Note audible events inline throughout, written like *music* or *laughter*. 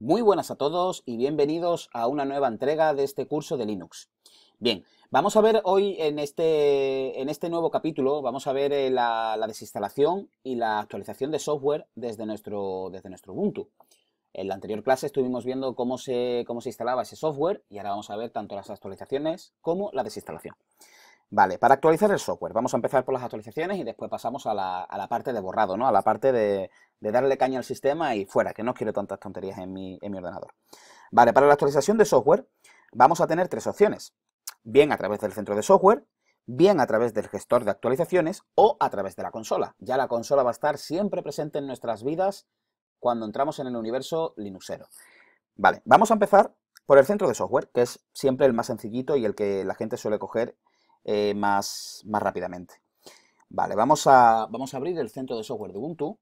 Muy buenas a todos y bienvenidos a una nueva entrega de este curso de Linux. Bien, vamos a ver hoy en este, este nuevo capítulo, vamos a ver eh, la, desinstalación y la actualización de software desde nuestro, desde nuestro Ubuntu. En la anterior clase estuvimos viendo cómo se instalaba ese software y ahora vamos a ver tanto las actualizaciones como la desinstalación. Vale, para actualizar el software, vamos a empezar por las actualizaciones y después pasamos a la, parte de borrado, ¿no? A la parte de, darle caña al sistema y fuera, que no quiero tantas tonterías en mi, en mi ordenador. Vale, para la actualización de software vamos a tener tres opciones. Bien a través del centro de software, bien a través del gestor de actualizaciones o a través de la consola. Ya la consola va a estar siempre presente en nuestras vidas cuando entramos en el universo linuxero. Vale, vamos a empezar por el centro de software, que es siempre el más sencillito y el que la gente suele coger eh, más, más rápidamente. Vale, vamos a, vamos a abrir el centro de software de Ubuntu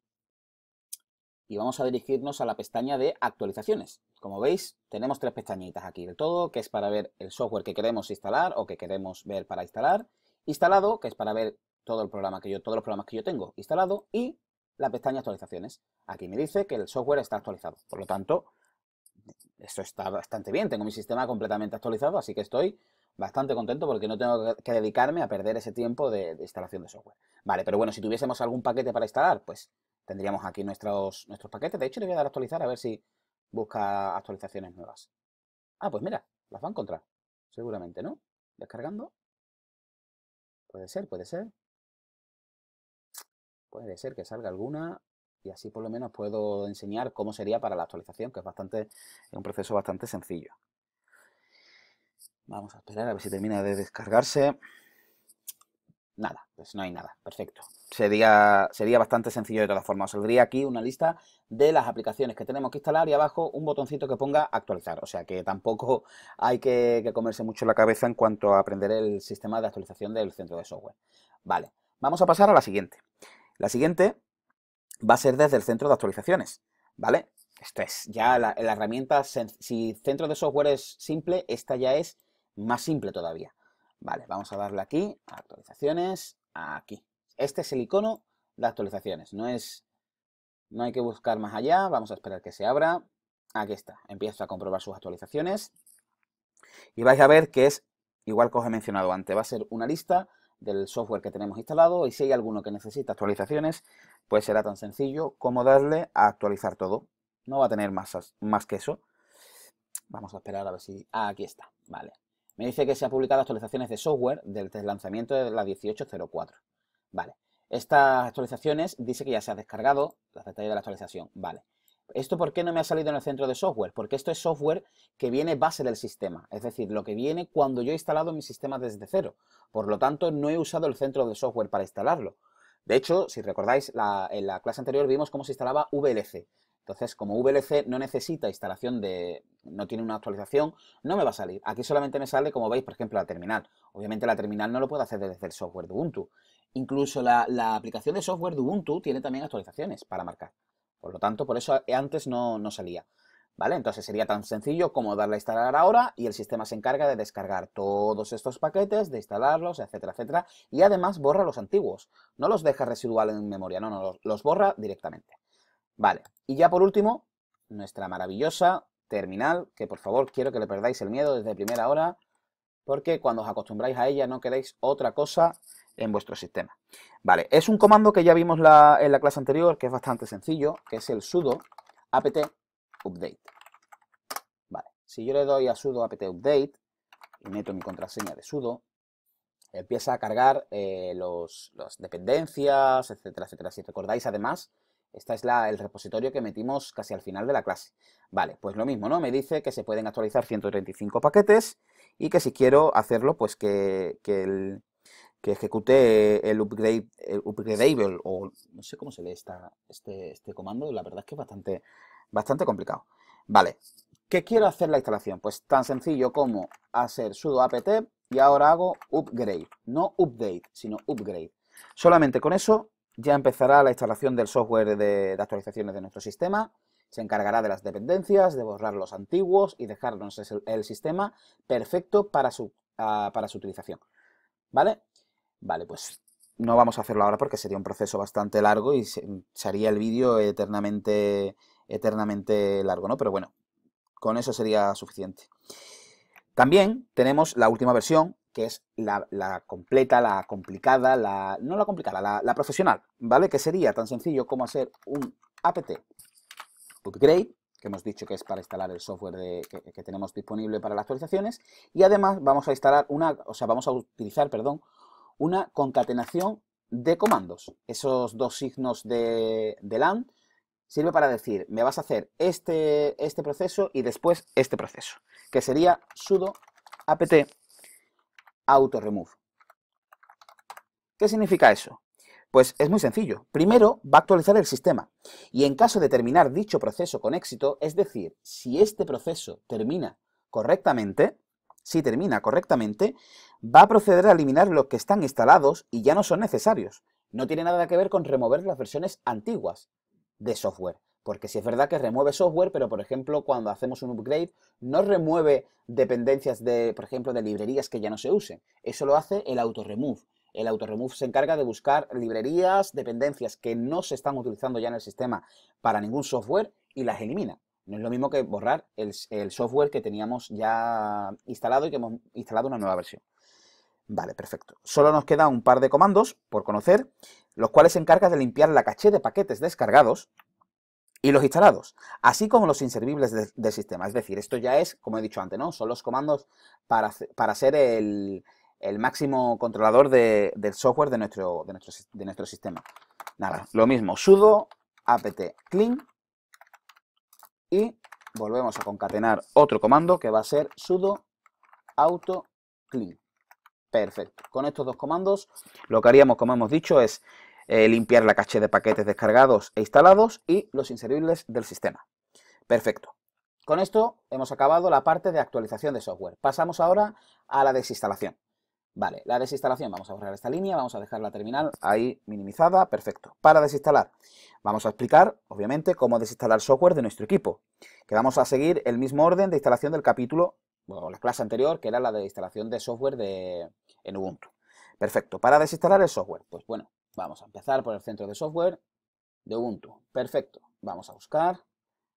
y vamos a dirigirnos a la pestaña de actualizaciones. Como veis, tenemos tres pestañitas aquí del todo, que es para ver el software que queremos instalar o que queremos ver para instalar. Instalado, que es para ver todo el programa que yo, todos los programas que yo tengo instalado. Y la pestaña actualizaciones. Aquí me dice que el software está actualizado. Por lo tanto, esto está bastante bien. Tengo mi sistema completamente actualizado, así que estoy bastante contento porque no tengo que dedicarme a perder ese tiempo de, instalación de software. Vale, pero bueno, si tuviésemos algún paquete para instalar, pues tendríamos aquí nuestros, nuestros paquetes. De hecho, le voy a dar a actualizar a ver si busca actualizaciones nuevas. Ah, pues mira, las va a encontrar. Seguramente, ¿no? Descargando. Puede ser, puede ser. Puede ser que salga alguna y así por lo menos puedo enseñar cómo sería para la actualización, que es bastante es un proceso bastante sencillo. Vamos a esperar a ver si termina de descargarse. Nada, pues no hay nada. Perfecto. Sería, sería bastante sencillo de todas formas. Os saldría aquí una lista de las aplicaciones que tenemos que instalar y abajo un botoncito que ponga actualizar. O sea que tampoco *laughs* hay que, comerse mucho la cabeza en cuanto a aprender el sistema de actualización del centro de software. Vale, vamos a pasar a la siguiente. La siguiente va a ser desde el centro de actualizaciones. ¿Vale? Esto es ya la, la herramienta, si centro de software es simple, esta ya es más simple todavía. Vale, vamos a darle aquí, a actualizaciones, aquí. Este es el icono de actualizaciones, no es... No hay que buscar más allá, vamos a esperar que se abra. Aquí está, empiezo a comprobar sus actualizaciones. Y vais a ver que es, igual que os he mencionado antes, va a ser una lista del software que tenemos instalado y si hay alguno que necesita actualizaciones, pues será tan sencillo como darle a actualizar todo. No va a tener más, más que eso. Vamos a esperar a ver si... Ah, aquí está, vale. Me dice que se han publicado actualizaciones de software desde el lanzamiento de la 1804. Vale. Estas actualizaciones dice que ya se ha descargado las detalles de la actualización. Vale. ¿Esto por qué no me ha salido en el centro de software? Porque esto es software que viene base del sistema, es decir, lo que viene cuando yo he instalado mi sistema desde cero. Por lo tanto, no he usado el centro de software para instalarlo. De hecho, si recordáis, en la clase anterior vimos cómo se instalaba VLC. Entonces, como VLC no necesita instalación de, no tiene una actualización, no me va a salir. Aquí solamente me sale, como veis, por ejemplo, la terminal. Obviamente la terminal no lo puede hacer desde el software de Ubuntu. Incluso la, aplicación de software de Ubuntu tiene también actualizaciones para marcar. Por lo tanto, por eso eh, antes no, no salía. ¿Vale? Entonces sería tan sencillo como darle a instalar ahora y el sistema se encarga de descargar todos estos paquetes, de instalarlos, etcétera, etcétera, y además borra los antiguos. No los deja residual en memoria, no, no, los borra directamente. Vale, y ya por último, nuestra maravillosa terminal, que por favor quiero que le perdáis el miedo desde primera hora, porque cuando os acostumbráis a ella no queréis otra cosa en vuestro sistema. Vale, es un comando que ya vimos en la clase anterior, que es bastante sencillo, que es el sudo apt update. Vale, si yo le doy a sudo apt update y meto mi contraseña de sudo, empieza a cargar eh, las dependencias, etcétera, etcétera. Si recordáis, además, este es la, el repositorio que metimos casi al final de la clase. Vale, pues lo mismo, ¿no? Me dice que se pueden actualizar 135 paquetes y que si quiero hacerlo, pues que, que ejecute el, upgrade, o no sé cómo se lee esta, este, este, comando. La verdad es que es bastante, bastante complicado. Vale, ¿qué quiero hacer la instalación? Pues tan sencillo como hacer sudo apt y ahora hago upgrade, no update, sino upgrade. Solamente con eso ya empezará la instalación del software de, actualizaciones de nuestro sistema, se encargará de las dependencias, de borrar los antiguos y dejarnos el, sistema perfecto para su, ah, para su utilización. ¿Vale? Vale, pues no vamos a hacerlo ahora porque sería un proceso bastante largo y se, haría el vídeo eternamente, eternamente largo, ¿no? Pero bueno, con eso sería suficiente. También tenemos la última versión, que es la, completa, la complicada, la, no la complicada, la, profesional, ¿vale? Que sería tan sencillo como hacer un apt upgrade, que hemos dicho que es para instalar el software que, tenemos disponible para las actualizaciones, y además vamos a instalar una, o sea, vamos a utilizar, perdón, una concatenación de comandos. Esos dos signos de, LAN sirve para decir, me vas a hacer este, este proceso y después este proceso, que sería sudo apt Auto Remove. ¿Qué significa eso? Pues es muy sencillo. Primero va a actualizar el sistema y en caso de terminar dicho proceso con éxito, es decir, si este proceso termina correctamente, si termina correctamente, va a proceder a eliminar los que están instalados y ya no son necesarios. No tiene nada que ver con remover las versiones antiguas de software. Porque si es verdad que remueve software, pero por ejemplo, cuando hacemos un upgrade, no remueve dependencias de, por ejemplo, de librerías que ya no se usen. Eso lo hace el autoremove. El autoremove se encarga de buscar librerías, dependencias que no se están utilizando ya en el sistema para ningún software y las elimina. No es lo mismo que borrar el, software que teníamos ya instalado y que hemos instalado una nueva versión. Vale, perfecto. Solo nos queda un par de comandos por conocer, los cuales se encargan de limpiar la caché de paquetes descargados, y los instalados, así como los inservibles del sistema. Es decir, esto ya es, como he dicho antes, ¿no? Son los comandos para, ser el, máximo controlador del software de nuestro, de, nuestro, de nuestro sistema. Nada, lo mismo, sudo apt clean y volvemos a concatenar otro comando que va a ser sudo auto clean. Perfecto. Con estos dos comandos lo que haríamos, como hemos dicho, es eh, limpiar la caché de paquetes descargados e instalados y los inservibles del sistema. Perfecto. Con esto hemos acabado la parte de actualización de software. Pasamos ahora a la desinstalación. Vale, la desinstalación, vamos a borrar esta línea, vamos a dejar la terminal ahí minimizada, perfecto. Para desinstalar, vamos a explicar, obviamente, cómo desinstalar software de nuestro equipo, que vamos a seguir el mismo orden de instalación del capítulo, bueno, la clase anterior, que era la de instalación de software en Ubuntu. Perfecto, para desinstalar el software, pues bueno, Vamos a empezar por el centro de software de Ubuntu. Perfecto. Vamos a buscar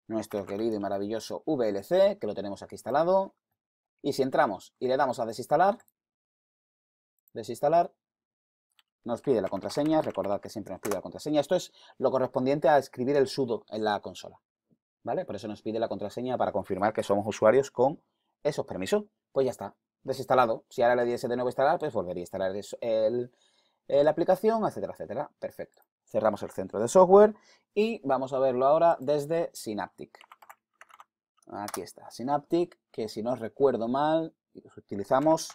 nuestro querido y maravilloso VLC, que lo tenemos aquí instalado. Y si entramos y le damos a desinstalar, desinstalar, nos pide la contraseña. Recordad que siempre nos pide la contraseña. Esto es lo correspondiente a escribir el sudo en la consola. ¿Vale? Por eso nos pide la contraseña para confirmar que somos usuarios con esos permisos. Pues ya está, desinstalado. Si ahora le diese de nuevo instalar, pues volvería a instalar el, eh, la aplicación, etcétera, etcétera. Perfecto. Cerramos el centro de software y vamos a verlo ahora desde Synaptic. Aquí está, Synaptic, que si no recuerdo mal, utilizamos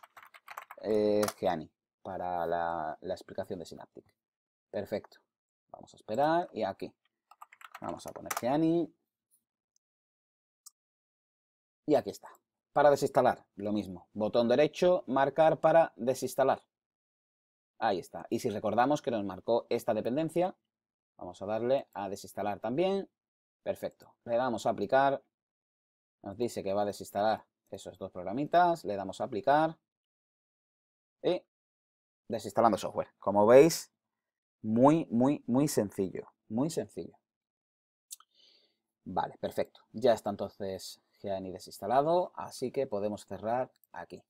eh, Geani para la, la explicación de Synaptic. Perfecto. Vamos a esperar y aquí. Vamos a poner Geani. Y aquí está. Para desinstalar, lo mismo. Botón derecho, marcar para desinstalar. Ahí está. Y si recordamos que nos marcó esta dependencia, vamos a darle a desinstalar también. Perfecto. Le damos a aplicar. Nos dice que va a desinstalar esos dos programitas. Le damos a aplicar. Y desinstalando software. Como veis, muy, muy, muy sencillo. Muy sencillo. Vale, perfecto. Ya está entonces GNI desinstalado, así que podemos cerrar aquí.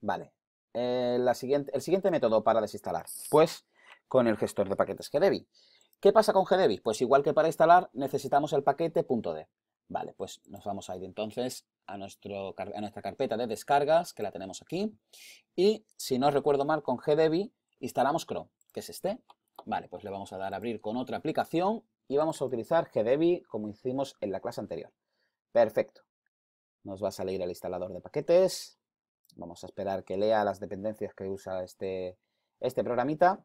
Vale, eh, siguiente, el siguiente método para desinstalar? Pues con el gestor de paquetes Gdebi. ¿Qué pasa con Gdebi? Pues igual que para instalar necesitamos el paquete .d. Vale, pues nos vamos a ir entonces a, nuestro, a nuestra carpeta de descargas, que la tenemos aquí. Y si no recuerdo mal, con Gdebi instalamos Chrome, que es este. Vale, pues le vamos a dar a abrir con otra aplicación y vamos a utilizar Gdebi como hicimos en la clase anterior. Perfecto. Nos va a salir el instalador de paquetes vamos a esperar que lea las dependencias que usa este, este programita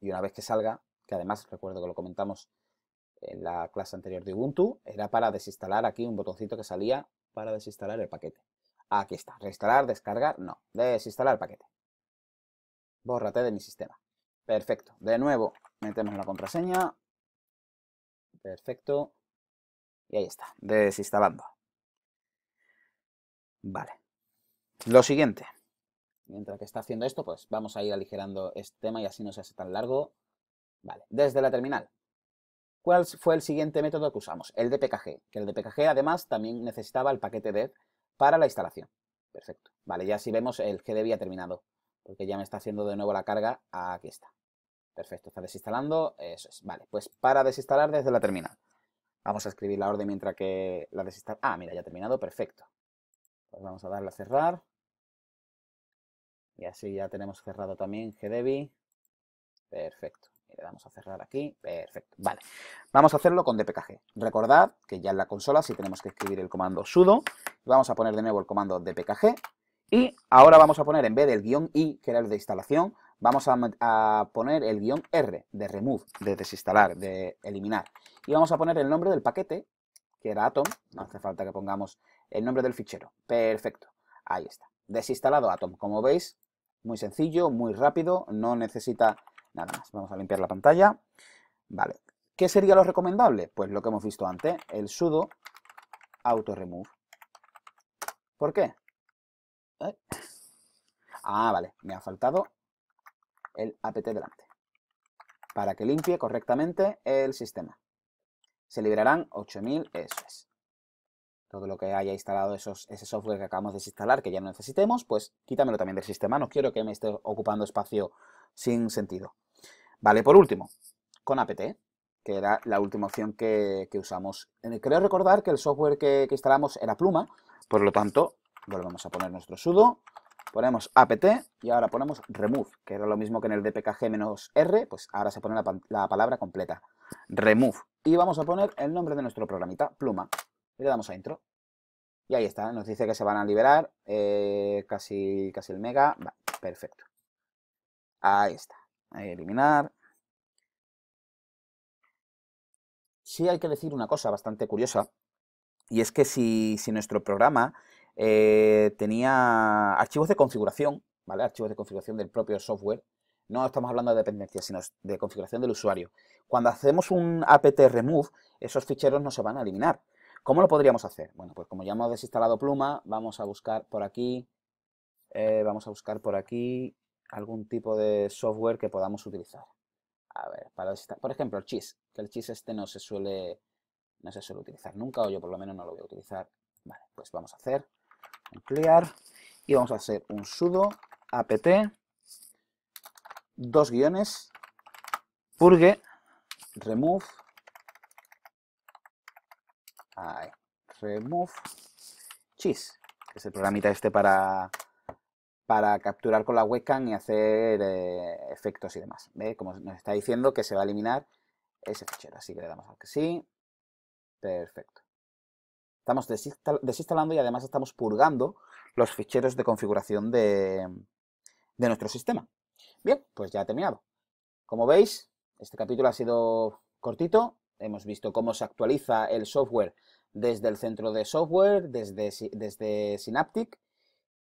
y una vez que salga, que además recuerdo que lo comentamos en la clase anterior de Ubuntu, era para desinstalar aquí un botoncito que salía para desinstalar el paquete. Aquí está, reinstalar, descargar, no, desinstalar el paquete. Bórrate de mi sistema. Perfecto. De nuevo, metemos la contraseña. Perfecto. Y ahí está, desinstalando. Vale. Lo siguiente, mientras que está haciendo esto, pues vamos a ir aligerando este tema y así no se hace tan largo. Vale, desde la terminal. ¿Cuál fue el siguiente método que usamos? El de PKG, que el de PKG además también necesitaba el paquete dev para la instalación. Perfecto. Vale, ya si vemos el GDB ha terminado, porque ya me está haciendo de nuevo la carga. Aquí está. Perfecto, está desinstalando. Eso es. Vale, pues para desinstalar desde la terminal. Vamos a escribir la orden mientras que la desinstalamos. Ah, mira, ya ha terminado. Perfecto. Pues vamos a darle a cerrar. Y así ya tenemos cerrado también GDB. Perfecto. Y le damos a cerrar aquí. Perfecto. Vale. Vamos a hacerlo con DPKG. Recordad que ya en la consola sí tenemos que escribir el comando sudo. Vamos a poner de nuevo el comando DPKG. Y ahora vamos a poner, en vez del guión I, que era el de instalación, vamos a, a poner el guión R de remove, de desinstalar, de eliminar. Y vamos a poner el nombre del paquete, que era Atom. No hace falta que pongamos el nombre del fichero. Perfecto. Ahí está. Desinstalado Atom. Como veis, muy sencillo, muy rápido, no necesita nada más. Vamos a limpiar la pantalla. Vale. ¿Qué sería lo recomendable? Pues lo que hemos visto antes, el sudo auto-remove. ¿Por qué? Eh. Ah, vale, me ha faltado el apt delante. Para que limpie correctamente el sistema. Se liberarán 8000 e S todo lo que haya instalado esos, ese software que acabamos de desinstalar, que ya no necesitemos, pues quítamelo también del sistema. No quiero que me esté ocupando espacio sin sentido. Vale, por último, con apt, que era la última opción que, usamos. Eh, creo recordar que el software que, instalamos era Pluma, por lo tanto, volvemos a poner nuestro sudo, ponemos apt y ahora ponemos remove, que era lo mismo que en el dpkg-r, pues ahora se pone la palabra completa, remove. Y vamos a poner el nombre de nuestro programita, Pluma le damos a intro. Y ahí está, nos dice que se van a liberar eh, casi, casi el mega. perfecto. Ahí está. Eliminar. Sí hay que decir una cosa bastante curiosa. Y es que si, nuestro programa eh, tenía archivos de configuración, ¿vale? Archivos de configuración del propio software. No estamos hablando de dependencias sino de configuración del usuario. Cuando hacemos un apt remove, esos ficheros no se van a eliminar, ¿Cómo lo podríamos hacer? Bueno, pues como ya hemos desinstalado Pluma, vamos a buscar por aquí, eh, vamos a buscar por aquí algún tipo de software que podamos utilizar. A ver, para por ejemplo, el Chis. que el Chis este no se suele, no se suele utilizar nunca, o yo por lo menos no lo voy a utilizar. Vale, pues vamos a hacer un y vamos a hacer un sudo apt dos guiones purge remove Ahí. Remove Cheese, que es el programita este para, para capturar con la webcam y hacer eh, efectos y demás. ¿Ve? Como nos está diciendo que se va a eliminar ese fichero. Así que le damos al que sí. Perfecto. Estamos desinstalando y además estamos purgando los ficheros de configuración de, de nuestro sistema. Bien, pues ya ha terminado. Como veis, este capítulo ha sido cortito, Hemos visto cómo se actualiza el software desde el centro de software, desde, desde Synaptic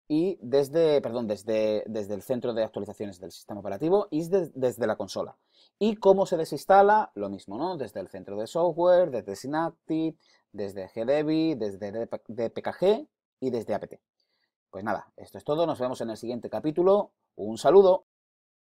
y desde, perdón, desde, desde el centro de actualizaciones del sistema operativo y desde la consola. Y cómo se desinstala, lo mismo, ¿no? Desde el centro de software, desde Synaptic, desde Gdebi, desde PKG y desde APT. Pues nada, esto es todo, nos vemos en el siguiente capítulo. Un saludo.